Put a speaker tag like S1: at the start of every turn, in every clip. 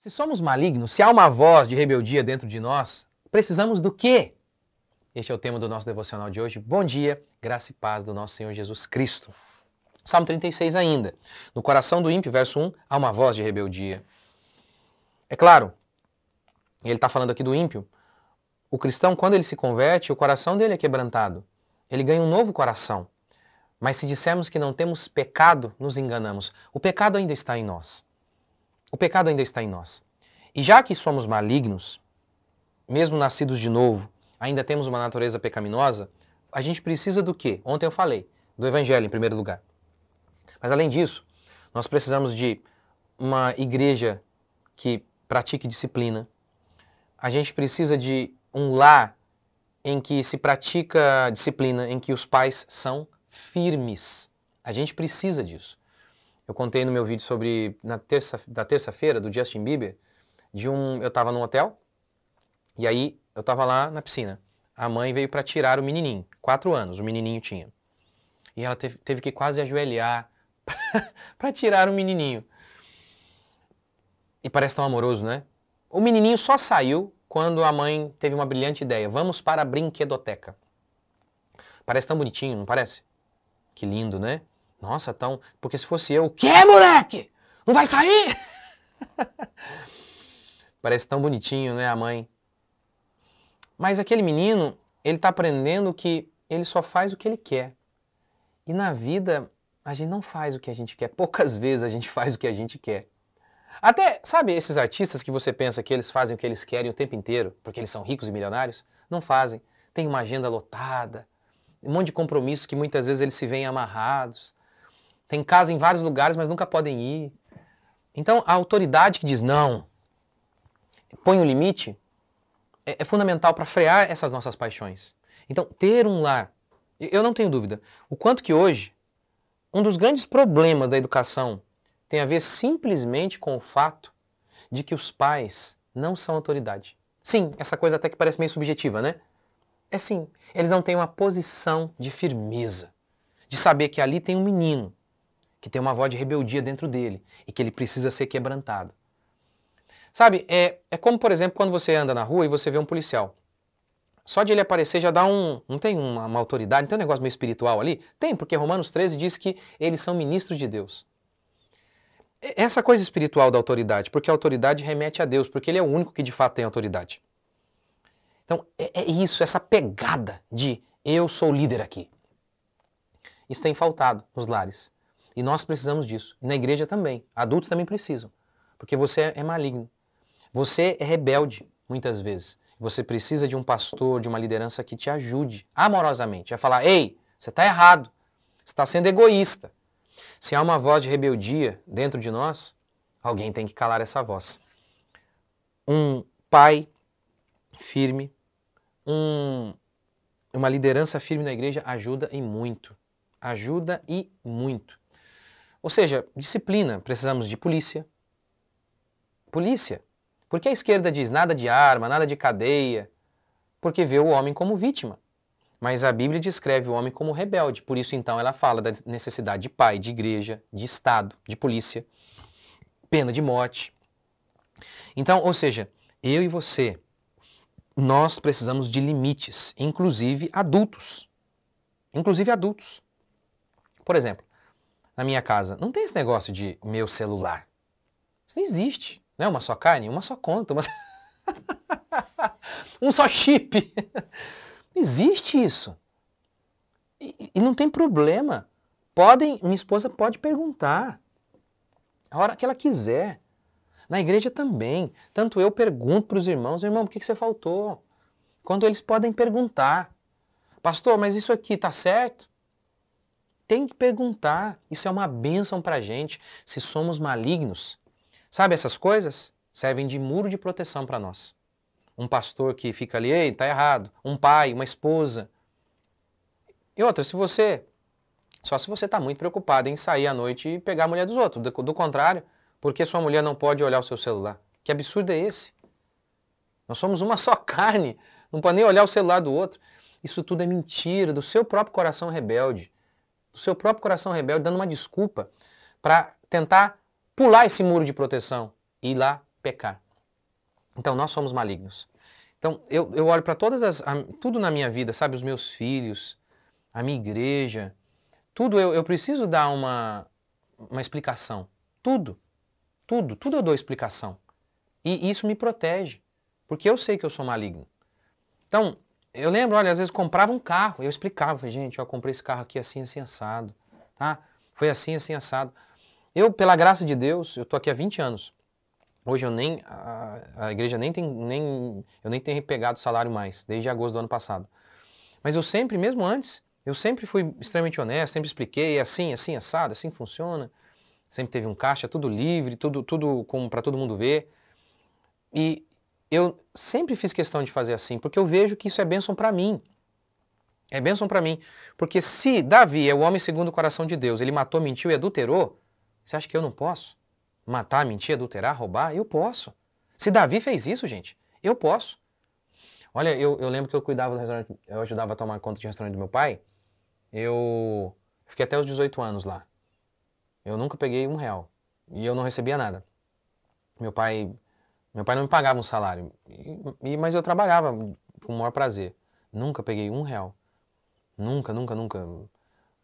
S1: Se somos malignos, se há uma voz de rebeldia dentro de nós, precisamos do quê? Este é o tema do nosso devocional de hoje. Bom dia, graça e paz do nosso Senhor Jesus Cristo. Salmo 36 ainda. No coração do ímpio, verso 1, há uma voz de rebeldia. É claro, ele está falando aqui do ímpio. O cristão, quando ele se converte, o coração dele é quebrantado. Ele ganha um novo coração. Mas se dissermos que não temos pecado, nos enganamos. O pecado ainda está em nós o pecado ainda está em nós. E já que somos malignos, mesmo nascidos de novo, ainda temos uma natureza pecaminosa, a gente precisa do quê? Ontem eu falei, do Evangelho em primeiro lugar. Mas além disso, nós precisamos de uma igreja que pratique disciplina. A gente precisa de um lar em que se pratica disciplina, em que os pais são firmes. A gente precisa disso. Eu contei no meu vídeo sobre, na terça, da terça-feira, do Justin Bieber, de um, eu tava num hotel, e aí eu tava lá na piscina. A mãe veio para tirar o menininho, quatro anos o menininho tinha. E ela teve, teve que quase ajoelhar para tirar o menininho. E parece tão amoroso, né? O menininho só saiu quando a mãe teve uma brilhante ideia. Vamos para a brinquedoteca. Parece tão bonitinho, não parece? Que lindo, né? Nossa, tão. Porque se fosse eu, o que, moleque? Não vai sair? Parece tão bonitinho, né, a mãe? Mas aquele menino, ele tá aprendendo que ele só faz o que ele quer. E na vida, a gente não faz o que a gente quer. Poucas vezes a gente faz o que a gente quer. Até, sabe, esses artistas que você pensa que eles fazem o que eles querem o tempo inteiro, porque eles são ricos e milionários? Não fazem. Tem uma agenda lotada, um monte de compromissos que muitas vezes eles se veem amarrados. Tem casa em vários lugares, mas nunca podem ir. Então, a autoridade que diz não, põe o um limite, é, é fundamental para frear essas nossas paixões. Então, ter um lar, eu não tenho dúvida, o quanto que hoje, um dos grandes problemas da educação tem a ver simplesmente com o fato de que os pais não são autoridade. Sim, essa coisa até que parece meio subjetiva, né? É sim, eles não têm uma posição de firmeza, de saber que ali tem um menino que tem uma voz de rebeldia dentro dele e que ele precisa ser quebrantado. Sabe, é, é como, por exemplo, quando você anda na rua e você vê um policial. Só de ele aparecer já dá um. Não tem uma, uma autoridade, não tem um negócio meio espiritual ali? Tem, porque Romanos 13 diz que eles são ministros de Deus. Essa coisa espiritual da autoridade, porque a autoridade remete a Deus, porque ele é o único que de fato tem autoridade. Então, é, é isso, essa pegada de eu sou líder aqui. Isso tem faltado nos lares. E nós precisamos disso. na igreja também. Adultos também precisam. Porque você é maligno. Você é rebelde, muitas vezes. Você precisa de um pastor, de uma liderança que te ajude amorosamente a falar: ei, você está errado. Você está sendo egoísta. Se há uma voz de rebeldia dentro de nós, alguém tem que calar essa voz. Um pai firme, um, uma liderança firme na igreja ajuda e muito. Ajuda e muito. Ou seja, disciplina, precisamos de polícia. Polícia. Porque a esquerda diz nada de arma, nada de cadeia, porque vê o homem como vítima. Mas a Bíblia descreve o homem como rebelde, por isso então ela fala da necessidade de pai, de igreja, de Estado, de polícia, pena de morte. Então, ou seja, eu e você, nós precisamos de limites, inclusive adultos. Inclusive adultos. Por exemplo, na minha casa. Não tem esse negócio de meu celular. Isso não existe. Não é uma só carne, uma só conta, uma... um só chip. Não existe isso. E, e, não tem problema. Podem, minha esposa pode perguntar a hora que ela quiser. Na igreja também. Tanto eu pergunto para os irmãos, irmão, por que, que você faltou? Quando eles podem perguntar. Pastor, mas isso aqui está certo? tem que perguntar. Isso é uma bênção para a gente se somos malignos. Sabe essas coisas? Servem de muro de proteção para nós. Um pastor que fica ali, ei, tá errado. Um pai, uma esposa. E outra, se você. Só se você está muito preocupado em sair à noite e pegar a mulher dos outros. Do, do contrário, porque sua mulher não pode olhar o seu celular. Que absurdo é esse? Nós somos uma só carne. Não pode nem olhar o celular do outro. Isso tudo é mentira do seu próprio coração rebelde seu próprio coração rebelde, dando uma desculpa para tentar pular esse muro de proteção e ir lá pecar. Então, nós somos malignos. Então, eu, eu olho para todas as. tudo na minha vida, sabe? Os meus filhos, a minha igreja, tudo eu, eu preciso dar uma, uma explicação. Tudo. Tudo. Tudo eu dou explicação. E isso me protege. Porque eu sei que eu sou maligno. Então, eu lembro, olha, às vezes comprava um carro, eu explicava, falei, gente, eu comprei esse carro aqui assim, assim, assado, tá? Foi assim, assim, assado. Eu, pela graça de Deus, eu tô aqui há 20 anos. Hoje eu nem, a, a igreja nem tem, nem, eu nem tenho pegado salário mais, desde agosto do ano passado. Mas eu sempre, mesmo antes, eu sempre fui extremamente honesto, sempre expliquei, assim, assim, assado, assim funciona. Sempre teve um caixa, tudo livre, tudo, tudo para todo mundo ver. E eu sempre fiz questão de fazer assim, porque eu vejo que isso é bênção para mim. É bênção para mim. Porque se Davi é o homem segundo o coração de Deus, ele matou, mentiu e adulterou, você acha que eu não posso? Matar, mentir, adulterar, roubar? Eu posso. Se Davi fez isso, gente, eu posso. Olha, eu, eu lembro que eu cuidava do restaurante, eu ajudava a tomar conta de um restaurante do meu pai. Eu fiquei até os 18 anos lá. Eu nunca peguei um real. E eu não recebia nada. Meu pai meu pai não me pagava um salário, e, mas eu trabalhava com o maior prazer. Nunca peguei um real. Nunca, nunca, nunca.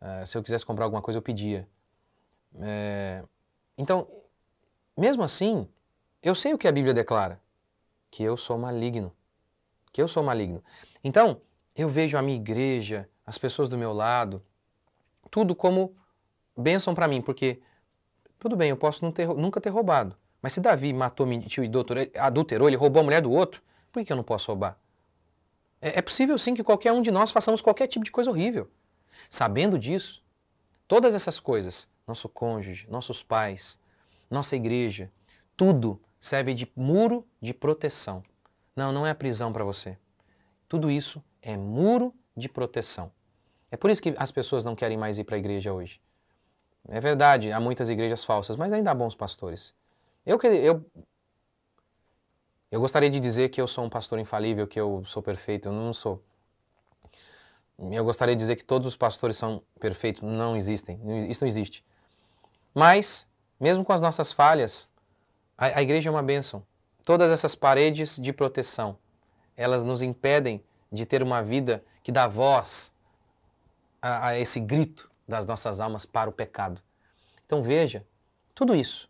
S1: Eh, se eu quisesse comprar alguma coisa, eu pedia. É, então, mesmo assim, eu sei o que a Bíblia declara: que eu sou maligno. Que eu sou maligno. Então, eu vejo a minha igreja, as pessoas do meu lado, tudo como bênção para mim, porque tudo bem, eu posso ter, nunca ter roubado, mas se Davi matou, mentiu e adulterou, ele roubou a mulher do outro, por que eu não posso roubar? É, é possível sim que qualquer um de nós façamos qualquer tipo de coisa horrível. Sabendo disso, todas essas coisas, nosso cônjuge, nossos pais, nossa igreja, tudo serve de muro de proteção. Não, não é a prisão para você. Tudo isso é muro de proteção. É por isso que as pessoas não querem mais ir para a igreja hoje. É verdade, há muitas igrejas falsas, mas ainda há bons pastores. Eu queria. Eu, eu gostaria de dizer que eu sou um pastor infalível, que eu sou perfeito. Eu não sou. Eu gostaria de dizer que todos os pastores são perfeitos. Não existem. Isso não existe. Mas, mesmo com as nossas falhas, a, a igreja é uma bênção. Todas essas paredes de proteção, elas nos impedem de ter uma vida que dá voz a, a esse grito das nossas almas para o pecado. Então veja, tudo isso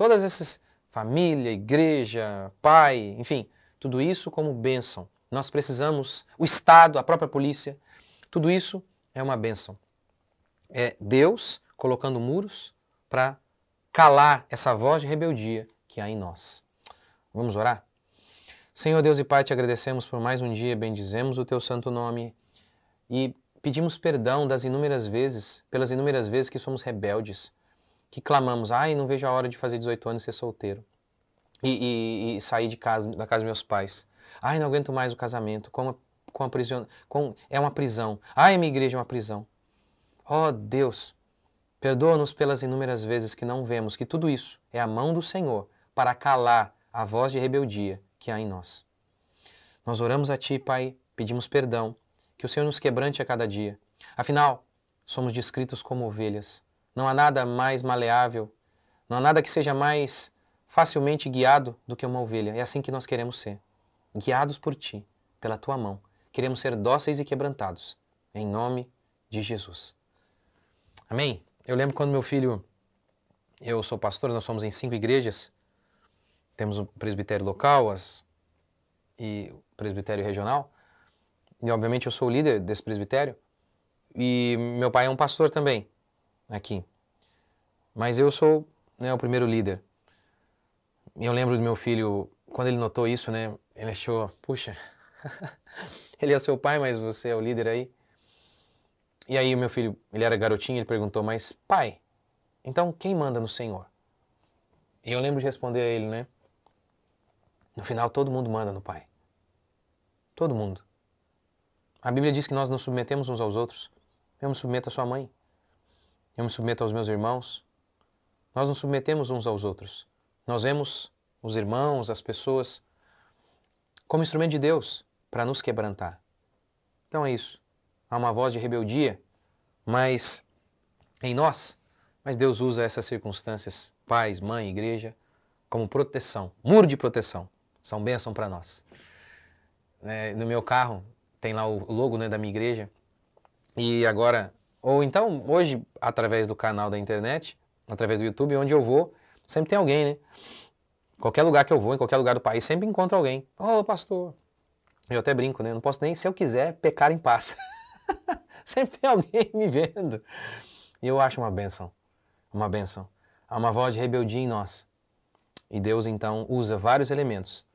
S1: Todas essas família, igreja, pai, enfim, tudo isso como bênção. Nós precisamos, o Estado, a própria polícia, tudo isso é uma bênção. É Deus colocando muros para calar essa voz de rebeldia que há em nós. Vamos orar? Senhor Deus e Pai, te agradecemos por mais um dia, bendizemos o teu santo nome e pedimos perdão das inúmeras vezes, pelas inúmeras vezes que somos rebeldes, que clamamos, ai, não vejo a hora de fazer 18 anos e ser solteiro. E, e, e sair de casa, da casa dos meus pais. Ai, não aguento mais o casamento, com a, com a prisão, com, é uma prisão. Ai, minha igreja é uma prisão. oh, Deus, perdoa-nos pelas inúmeras vezes que não vemos que tudo isso é a mão do Senhor para calar a voz de rebeldia que há em nós. Nós oramos a Ti, Pai, pedimos perdão, que o Senhor nos quebrante a cada dia. Afinal, somos descritos como ovelhas não há nada mais maleável, não há nada que seja mais facilmente guiado do que uma ovelha. É assim que nós queremos ser. Guiados por ti, pela tua mão. Queremos ser dóceis e quebrantados. Em nome de Jesus. Amém? Eu lembro quando meu filho. Eu sou pastor, nós somos em cinco igrejas. Temos o um presbitério local as, e o presbitério regional. E, obviamente, eu sou o líder desse presbitério. E meu pai é um pastor também aqui. Mas eu sou né, o primeiro líder. E eu lembro do meu filho, quando ele notou isso, né? Ele achou, puxa, ele é o seu pai, mas você é o líder aí. E aí o meu filho, ele era garotinho, ele perguntou, mas pai, então quem manda no Senhor? E eu lembro de responder a ele, né? No final, todo mundo manda no Pai. Todo mundo. A Bíblia diz que nós nos submetemos uns aos outros. Eu me submeto à sua mãe. Eu me submeto aos meus irmãos. Nós nos submetemos uns aos outros. Nós vemos os irmãos, as pessoas, como instrumento de Deus para nos quebrantar. Então é isso. Há uma voz de rebeldia, mas em nós, mas Deus usa essas circunstâncias, pais, mãe, igreja, como proteção, muro de proteção. São bênção para nós. É, no meu carro tem lá o logo né, da minha igreja e agora ou então, hoje, através do canal da internet, através do YouTube, onde eu vou, sempre tem alguém, né? Qualquer lugar que eu vou, em qualquer lugar do país, sempre encontro alguém. Ô, oh, pastor. Eu até brinco, né? Eu não posso nem, se eu quiser, pecar em paz. sempre tem alguém me vendo. E eu acho uma benção. Uma benção. Há uma voz de rebeldia em nós. E Deus, então, usa vários elementos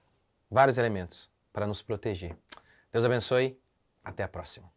S1: vários elementos para nos proteger. Deus abençoe. Até a próxima.